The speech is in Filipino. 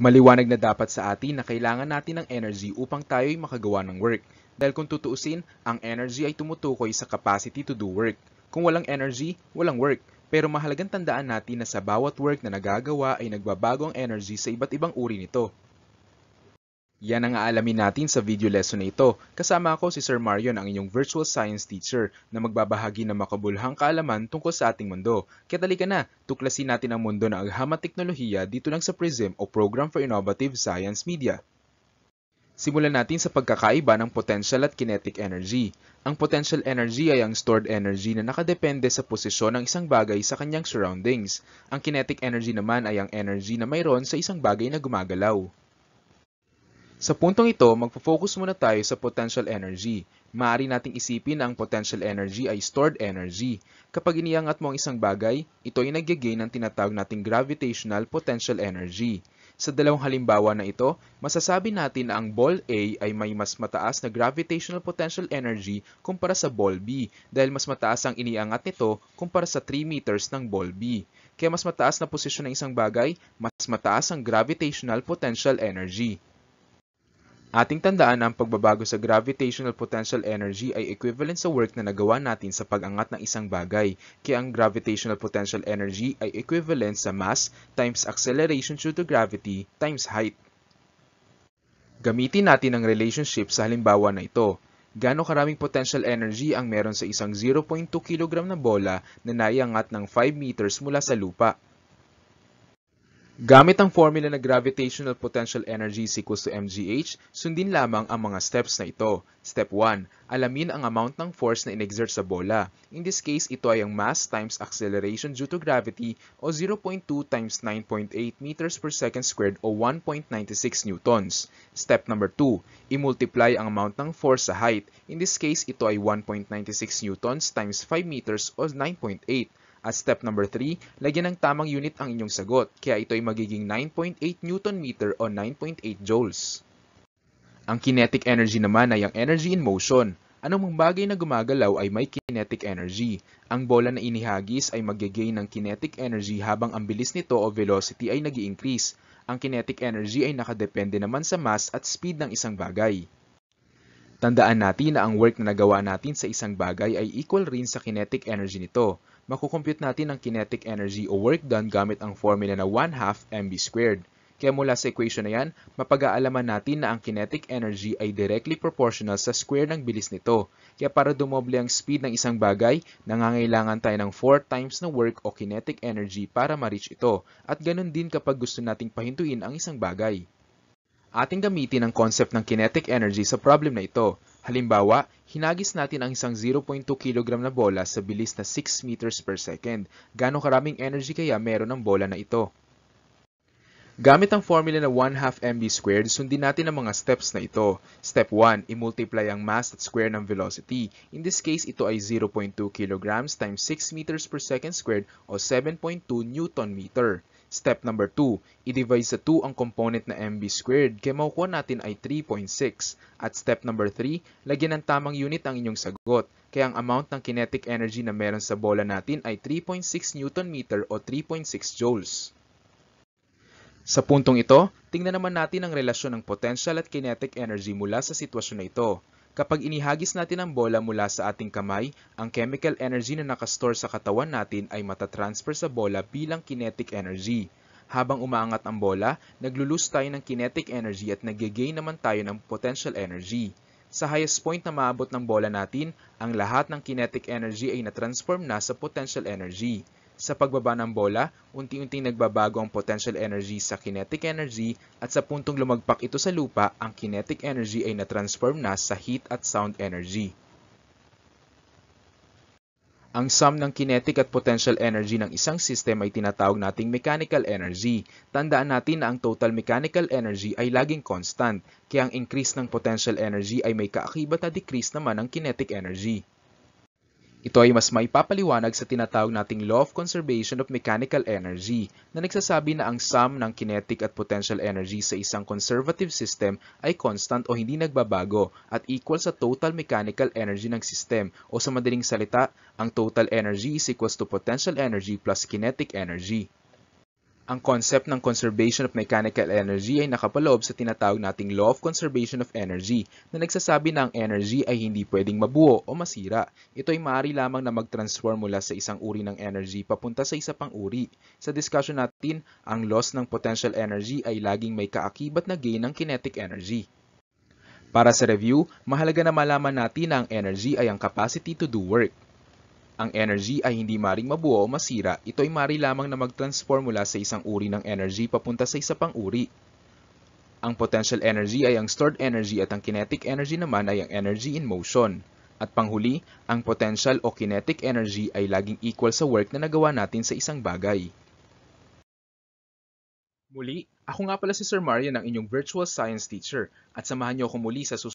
Maliwanag na dapat sa atin na kailangan natin ng energy upang tayo'y makagawa ng work. Dahil kung tutuusin, ang energy ay tumutukoy sa capacity to do work. Kung walang energy, walang work. Pero mahalagang tandaan natin na sa bawat work na nagagawa ay nagbabago ang energy sa iba't ibang uri nito. Yan ang aalamin natin sa video lesson na ito. Kasama ko si Sir Marion, ang inyong virtual science teacher na magbabahagi ng makabulhang kaalaman tungkol sa ating mundo. Kaya talika na, tuklasin natin ang mundo ng aghamang teknolohiya dito lang sa PRISM o Program for Innovative Science Media. Simulan natin sa pagkakaiba ng potential at kinetic energy. Ang potential energy ay ang stored energy na nakadepende sa posisyon ng isang bagay sa kanyang surroundings. Ang kinetic energy naman ay ang energy na mayroon sa isang bagay na gumagalaw. Sa puntong ito, magpo-focus muna tayo sa potential energy. Maaari nating isipin na ang potential energy ay stored energy. Kapag iniangat mo ang isang bagay, ito ay nag-gain ng tinatawag nating gravitational potential energy. Sa dalawang halimbawa na ito, masasabi natin na ang ball A ay may mas mataas na gravitational potential energy kumpara sa ball B dahil mas mataas ang iniangat nito kumpara sa 3 meters ng ball B. Kaya mas mataas na posisyon ng isang bagay, mas mataas ang gravitational potential energy. Ating tandaan na ang pagbabago sa gravitational potential energy ay equivalent sa work na nagawa natin sa pagangat ng isang bagay. Kaya ang gravitational potential energy ay equivalent sa mass times acceleration due to gravity times height. Gamitin natin ang relationship sa halimbawa na ito. Gano'ng karaming potential energy ang meron sa isang 0.2 kg na bola na naiangat ng 5 meters mula sa lupa? Gamit ang formula na Gravitational Potential Energy is equals to mgh, sundin lamang ang mga steps na ito. Step 1. Alamin ang amount ng force na inexert sa bola. In this case, ito ay ang mass times acceleration due to gravity o 0.2 times 9.8 meters per second squared o 1.96 newtons. Step number 2. I-multiply ang amount ng force sa height. In this case, ito ay 1.96 newtons times 5 meters o 9.8 at step number 3, lagyan ng tamang unit ang inyong sagot, kaya ito ay magiging 9.8 Newton meter o 9.8 joules. Ang kinetic energy naman ay ang energy in motion. Anumang bagay na gumagalaw ay may kinetic energy. Ang bola na inihagis ay magigain ng kinetic energy habang ang bilis nito o velocity ay nag increase Ang kinetic energy ay nakadepende naman sa mass at speed ng isang bagay. Tandaan natin na ang work na nagawa natin sa isang bagay ay equal rin sa kinetic energy nito makukompute natin ang kinetic energy o work done gamit ang formula na 1 half mv squared. Kaya mula sa equation na yan, mapag-aalaman natin na ang kinetic energy ay directly proportional sa square ng bilis nito. Kaya para dumoble ang speed ng isang bagay, nangangailangan tayo ng 4 times na work o kinetic energy para ma-reach ito. At ganun din kapag gusto nating pahintuin ang isang bagay. Ating gamitin ang concept ng kinetic energy sa problem na ito. Halimbawa, Hinagis natin ang isang 0.2 kg na bola sa bilis na 6 meters per second. Gano'ng karaming energy kaya meron ng bola na ito? Gamit ang formula na 1 half mv squared, sundin natin ang mga steps na ito. Step 1, i-multiply ang mass at square ng velocity. In this case, ito ay 0.2 kg times 6 meters per second squared o 7.2 newton meter. Step number 2, i-divide sa 2 ang component na mb squared kaya makukuha natin ay 3.6. At step number 3, lagyan ng tamang unit ang inyong sagot kaya ang amount ng kinetic energy na meron sa bola natin ay 3.6 newton meter o 3.6 joules. Sa puntong ito, tingnan naman natin ang relasyon ng potential at kinetic energy mula sa sitwasyon na ito. Kapag inihagis natin ang bola mula sa ating kamay, ang chemical energy na nakastore sa katawan natin ay matatransfer sa bola bilang kinetic energy. Habang umaangat ang bola, naglulus tayo ng kinetic energy at nagigain naman tayo ng potential energy. Sa highest point na maabot ng bola natin, ang lahat ng kinetic energy ay natransform na sa potential energy. Sa pagbaba ng bola, unti-unting nagbabago ang potential energy sa kinetic energy at sa puntong lumagpak ito sa lupa, ang kinetic energy ay na-transform na sa heat at sound energy. Ang sum ng kinetic at potential energy ng isang system ay tinatawag nating mechanical energy. Tandaan natin na ang total mechanical energy ay laging constant, kaya ang increase ng potential energy ay may kaakibat na decrease naman ng kinetic energy. Ito ay mas maipapaliwanag sa tinatawag nating Law of Conservation of Mechanical Energy na nagsasabi na ang sum ng kinetic at potential energy sa isang conservative system ay constant o hindi nagbabago at equal sa total mechanical energy ng system o sa madaling salita, ang total energy is equals to potential energy plus kinetic energy. Ang concept ng conservation of mechanical energy ay nakapaloob sa tinatawag nating Law of Conservation of Energy na nagsasabi na ang energy ay hindi pwedeng mabuo o masira. Ito ay maaari lamang na mag-transform mula sa isang uri ng energy papunta sa isa pang uri. Sa discussion natin, ang loss ng potential energy ay laging may kaakibat na gain ng kinetic energy. Para sa review, mahalaga na malaman natin na ang energy ay ang capacity to do work. Ang energy ay hindi maring mabuo o masira, ito ay mari lamang na mag-transform mula sa isang uri ng energy papunta sa isa pang uri. Ang potential energy ay ang stored energy at ang kinetic energy naman ay ang energy in motion. At panghuli, ang potential o kinetic energy ay laging equal sa work na nagawa natin sa isang bagay. Muli, ako nga pala si Sir Marian ang inyong virtual science teacher at samahan niyo ako muli sa susunod.